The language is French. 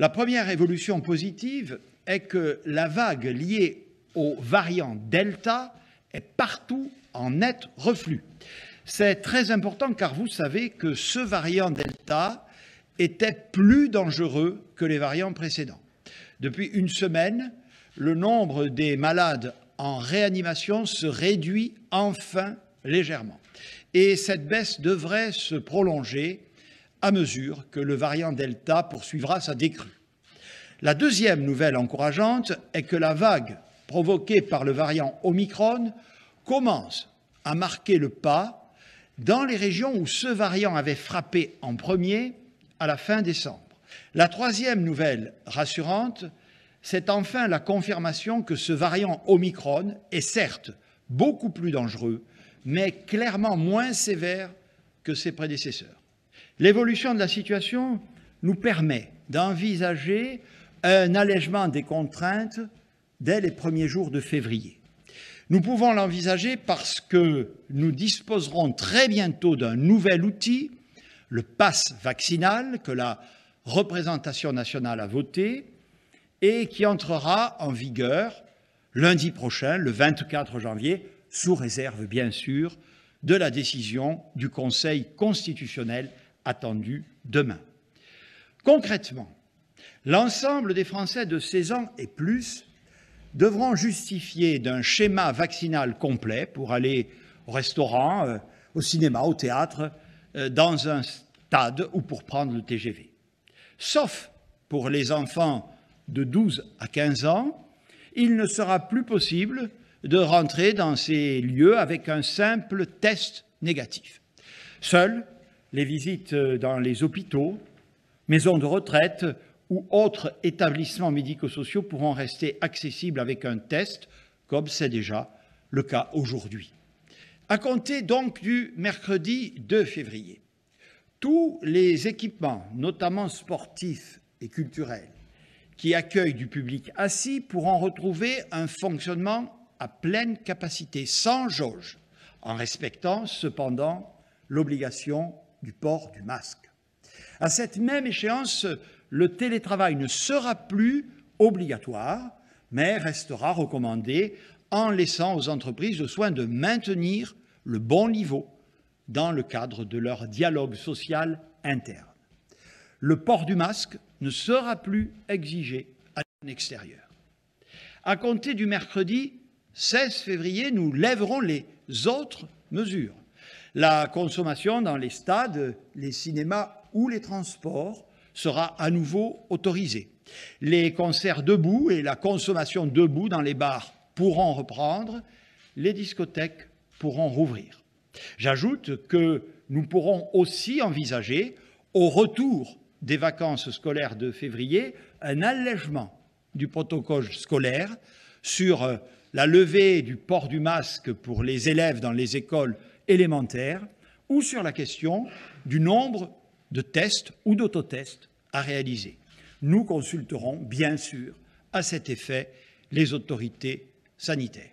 La première évolution positive est que la vague liée aux variants Delta est partout en net reflux. C'est très important car vous savez que ce variant Delta était plus dangereux que les variants précédents. Depuis une semaine, le nombre des malades en réanimation se réduit enfin légèrement. Et cette baisse devrait se prolonger à mesure que le variant Delta poursuivra sa décrue. La deuxième nouvelle encourageante est que la vague provoquée par le variant Omicron commence à marquer le pas dans les régions où ce variant avait frappé en premier à la fin décembre. La troisième nouvelle rassurante, c'est enfin la confirmation que ce variant Omicron est certes beaucoup plus dangereux, mais clairement moins sévère que ses prédécesseurs. L'évolution de la situation nous permet d'envisager un allègement des contraintes dès les premiers jours de février. Nous pouvons l'envisager parce que nous disposerons très bientôt d'un nouvel outil, le pass vaccinal que la représentation nationale a voté et qui entrera en vigueur lundi prochain, le 24 janvier, sous réserve bien sûr de la décision du Conseil constitutionnel attendu demain. Concrètement, l'ensemble des Français de 16 ans et plus devront justifier d'un schéma vaccinal complet pour aller au restaurant, euh, au cinéma, au théâtre, euh, dans un stade ou pour prendre le TGV. Sauf pour les enfants de 12 à 15 ans, il ne sera plus possible de rentrer dans ces lieux avec un simple test négatif. Seul les visites euh, dans les hôpitaux, maisons de retraite ou autres établissements médico-sociaux pourront rester accessibles avec un test, comme c'est déjà le cas aujourd'hui. À compter donc du mercredi 2 février, tous les équipements, notamment sportifs et culturels, qui accueillent du public assis pourront retrouver un fonctionnement à pleine capacité, sans jauge, en respectant cependant l'obligation du port du masque. À cette même échéance, le télétravail ne sera plus obligatoire, mais restera recommandé en laissant aux entreprises le soin de maintenir le bon niveau dans le cadre de leur dialogue social interne. Le port du masque ne sera plus exigé à l'extérieur. À compter du mercredi 16 février, nous lèverons les autres mesures la consommation dans les stades, les cinémas ou les transports sera à nouveau autorisée. Les concerts debout et la consommation debout dans les bars pourront reprendre, les discothèques pourront rouvrir. J'ajoute que nous pourrons aussi envisager, au retour des vacances scolaires de février, un allègement du protocole scolaire sur la levée du port du masque pour les élèves dans les écoles élémentaire ou sur la question du nombre de tests ou d'autotests à réaliser. Nous consulterons bien sûr à cet effet les autorités sanitaires.